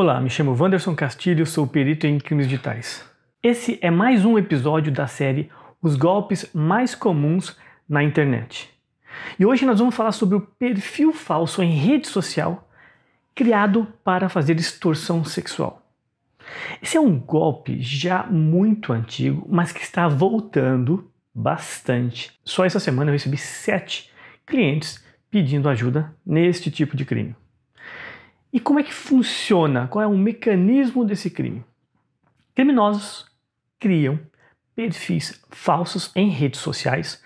Olá, me chamo Wanderson Castilho, sou perito em crimes digitais. Esse é mais um episódio da série Os Golpes Mais Comuns na Internet. E hoje nós vamos falar sobre o perfil falso em rede social criado para fazer extorsão sexual. Esse é um golpe já muito antigo, mas que está voltando bastante. Só essa semana eu recebi sete clientes pedindo ajuda neste tipo de crime. E como é que funciona? Qual é o mecanismo desse crime? Criminosos criam perfis falsos em redes sociais.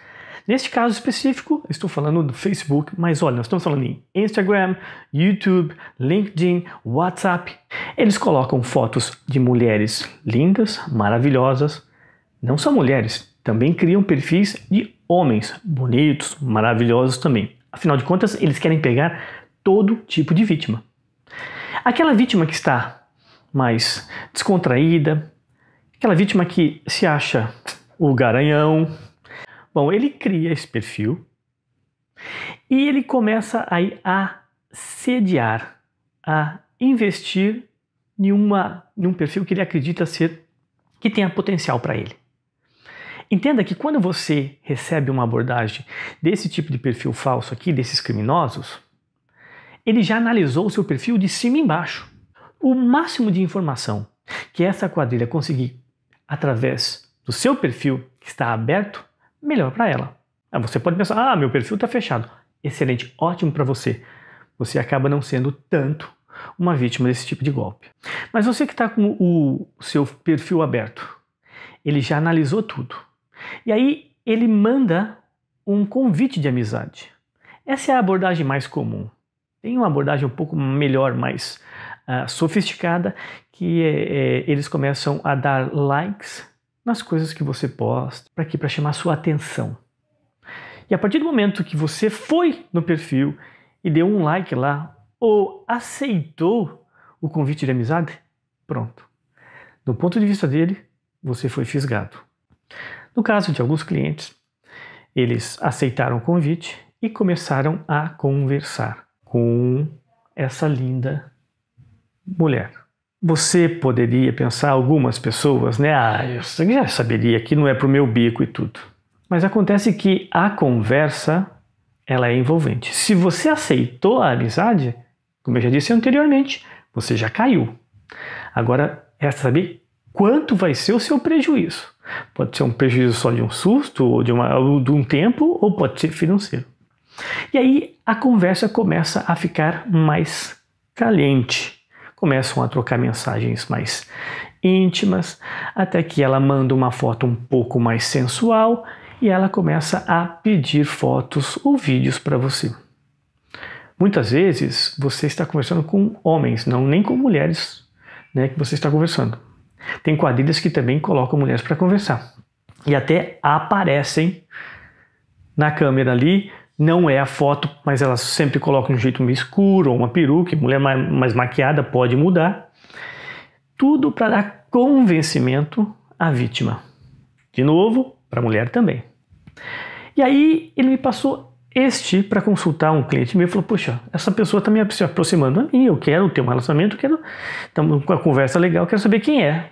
Neste caso específico, estou falando do Facebook, mas olha, nós estamos falando em Instagram, YouTube, LinkedIn, WhatsApp. Eles colocam fotos de mulheres lindas, maravilhosas. Não só mulheres, também criam perfis de homens bonitos, maravilhosos também. Afinal de contas, eles querem pegar todo tipo de vítima. Aquela vítima que está mais descontraída, aquela vítima que se acha o garanhão. Bom, ele cria esse perfil e ele começa aí a sediar, a investir em, uma, em um perfil que ele acredita ser que tenha potencial para ele. Entenda que quando você recebe uma abordagem desse tipo de perfil falso aqui, desses criminosos, ele já analisou o seu perfil de cima e embaixo. O máximo de informação que essa quadrilha conseguir através do seu perfil que está aberto, melhor para ela. Ah, você pode pensar, ah, meu perfil está fechado. Excelente, ótimo para você. Você acaba não sendo tanto uma vítima desse tipo de golpe. Mas você que está com o seu perfil aberto, ele já analisou tudo. E aí ele manda um convite de amizade. Essa é a abordagem mais comum. Tem uma abordagem um pouco melhor, mais uh, sofisticada, que é, é, eles começam a dar likes nas coisas que você posta, para que para chamar sua atenção. E a partir do momento que você foi no perfil e deu um like lá ou aceitou o convite de amizade, pronto. Do ponto de vista dele, você foi fisgado. No caso de alguns clientes, eles aceitaram o convite e começaram a conversar com essa linda mulher. Você poderia pensar, algumas pessoas, né? Ah, eu já saberia que não é para o meu bico e tudo. Mas acontece que a conversa ela é envolvente. Se você aceitou a amizade, como eu já disse anteriormente, você já caiu. Agora, resta é saber quanto vai ser o seu prejuízo. Pode ser um prejuízo só de um susto, ou de, uma, ou de um tempo, ou pode ser financeiro. E aí a conversa começa a ficar mais caliente. Começam a trocar mensagens mais íntimas, até que ela manda uma foto um pouco mais sensual e ela começa a pedir fotos ou vídeos para você. Muitas vezes você está conversando com homens, não nem com mulheres, né, que você está conversando. Tem quadrilhas que também colocam mulheres para conversar e até aparecem na câmera ali não é a foto, mas ela sempre coloca um jeito meio escuro, ou uma peruca, mulher mais, mais maquiada pode mudar. Tudo para dar convencimento à vítima. De novo, para a mulher também. E aí ele me passou este para consultar um cliente meu. e Falou: Poxa, essa pessoa está me se aproximando a mim. Eu quero ter um relacionamento, quero estamos com a conversa legal, quero saber quem é.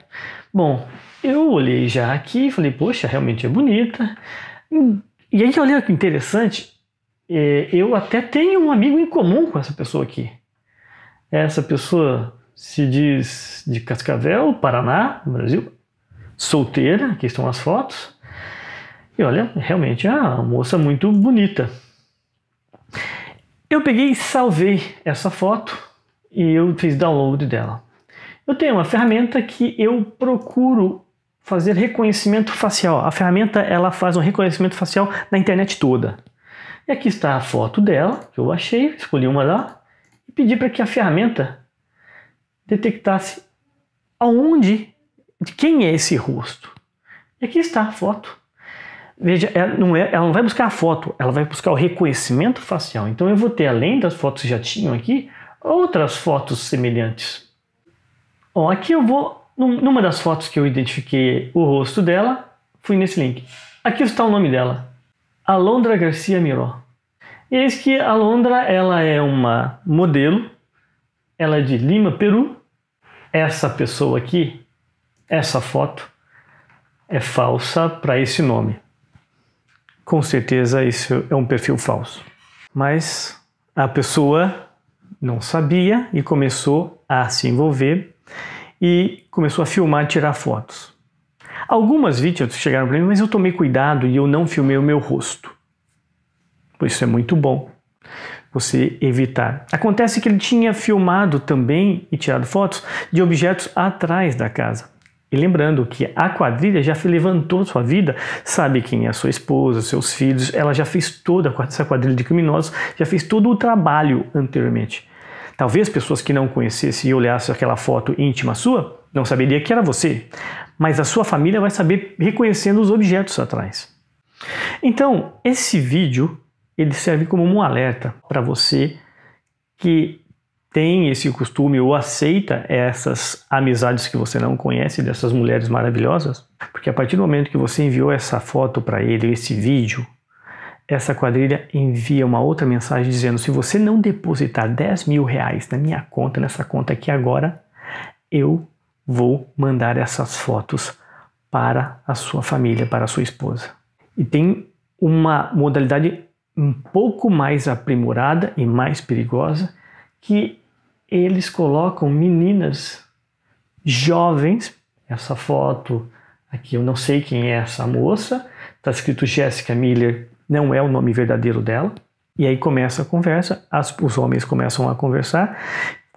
Bom, eu olhei já aqui e falei: Poxa, realmente é bonita. E aí olha que interessante. É, eu até tenho um amigo em comum com essa pessoa aqui. Essa pessoa se diz de Cascavel, Paraná, Brasil, solteira, aqui estão as fotos. E olha, realmente é uma moça muito bonita. Eu peguei e salvei essa foto e eu fiz download dela. Eu tenho uma ferramenta que eu procuro fazer reconhecimento facial. A ferramenta ela faz um reconhecimento facial na internet toda. E aqui está a foto dela, que eu achei, escolhi uma lá, e pedi para que a ferramenta detectasse aonde, de quem é esse rosto. E aqui está a foto. Veja, ela é, não, é, ela não vai buscar a foto, ela vai buscar o reconhecimento facial. Então eu vou ter, além das fotos que já tinham aqui, outras fotos semelhantes. Bom, aqui eu vou, numa das fotos que eu identifiquei o rosto dela, fui nesse link. Aqui está o nome dela. Alondra Garcia Miró. Eis que a Alondra ela é uma modelo, ela é de Lima, Peru. Essa pessoa aqui, essa foto, é falsa para esse nome. Com certeza isso é um perfil falso. Mas a pessoa não sabia e começou a se envolver e começou a filmar, e tirar fotos. Algumas vítimas chegaram para mim, mas eu tomei cuidado e eu não filmei o meu rosto. Isso é muito bom você evitar. Acontece que ele tinha filmado também e tirado fotos de objetos atrás da casa. E lembrando que a quadrilha já levantou sua vida, sabe quem é sua esposa, seus filhos, ela já fez toda essa quadrilha de criminosos, já fez todo o trabalho anteriormente. Talvez pessoas que não conhecessem e olhassem aquela foto íntima sua, não saberia que era você, mas a sua família vai saber reconhecendo os objetos atrás. Então, esse vídeo ele serve como um alerta para você que tem esse costume ou aceita essas amizades que você não conhece dessas mulheres maravilhosas, porque a partir do momento que você enviou essa foto para ele, esse vídeo, essa quadrilha envia uma outra mensagem dizendo: se você não depositar 10 mil reais na minha conta, nessa conta aqui agora, eu vou mandar essas fotos para a sua família, para a sua esposa. E tem uma modalidade um pouco mais aprimorada e mais perigosa que eles colocam meninas jovens. Essa foto aqui, eu não sei quem é essa moça, está escrito Jessica Miller, não é o nome verdadeiro dela. E aí começa a conversa, as, os homens começam a conversar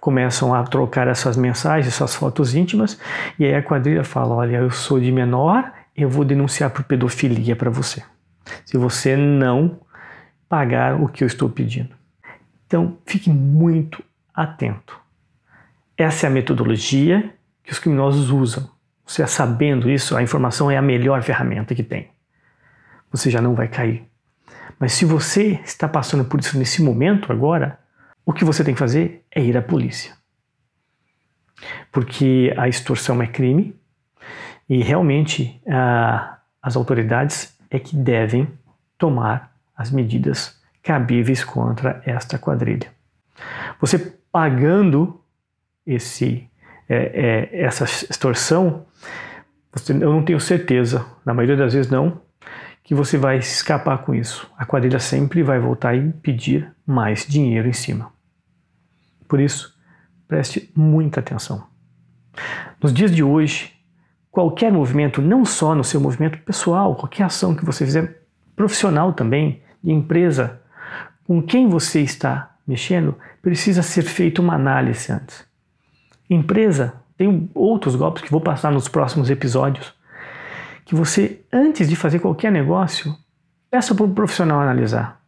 começam a trocar essas mensagens, essas fotos íntimas, e aí a quadrilha fala: Olha, eu sou de menor, eu vou denunciar por pedofilia para você, se você não pagar o que eu estou pedindo. Então, fique muito atento. Essa é a metodologia que os criminosos usam. Você é sabendo isso, a informação é a melhor ferramenta que tem. Você já não vai cair. Mas se você está passando por isso nesse momento agora, o que você tem que fazer é ir à polícia. Porque a extorsão é crime e realmente a, as autoridades é que devem tomar as medidas cabíveis contra esta quadrilha. Você pagando esse, é, é, essa extorsão, você, eu não tenho certeza, na maioria das vezes não, que você vai escapar com isso. A quadrilha sempre vai voltar e pedir mais dinheiro em cima. Por isso, preste muita atenção. Nos dias de hoje, qualquer movimento, não só no seu movimento pessoal, qualquer ação que você fizer, profissional também, de empresa, com quem você está mexendo, precisa ser feita uma análise antes. Empresa, tem outros golpes que vou passar nos próximos episódios, que você, antes de fazer qualquer negócio, peça para um profissional analisar.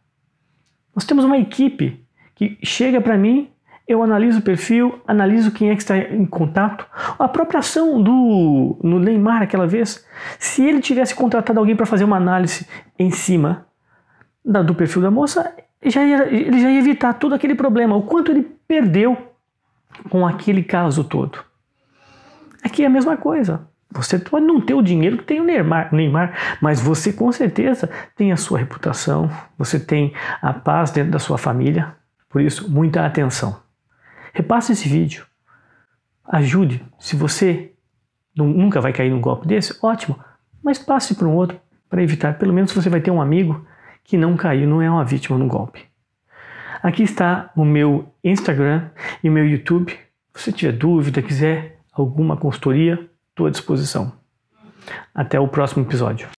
Nós temos uma equipe que chega para mim, eu analiso o perfil, analiso quem é que está em contato. A própria ação do no Neymar aquela vez, se ele tivesse contratado alguém para fazer uma análise em cima da, do perfil da moça, já ia, ele já ia evitar todo aquele problema, o quanto ele perdeu com aquele caso todo. Aqui é a mesma coisa. Você pode não ter o dinheiro que tem o Neymar, Neymar, mas você com certeza tem a sua reputação, você tem a paz dentro da sua família. Por isso, muita atenção. Repasse esse vídeo. Ajude. Se você nunca vai cair num golpe desse, ótimo. Mas passe para um outro para evitar. Pelo menos você vai ter um amigo que não caiu, não é uma vítima no golpe. Aqui está o meu Instagram e o meu YouTube. Se você tiver dúvida, quiser alguma consultoria, tua disposição. Até o próximo episódio.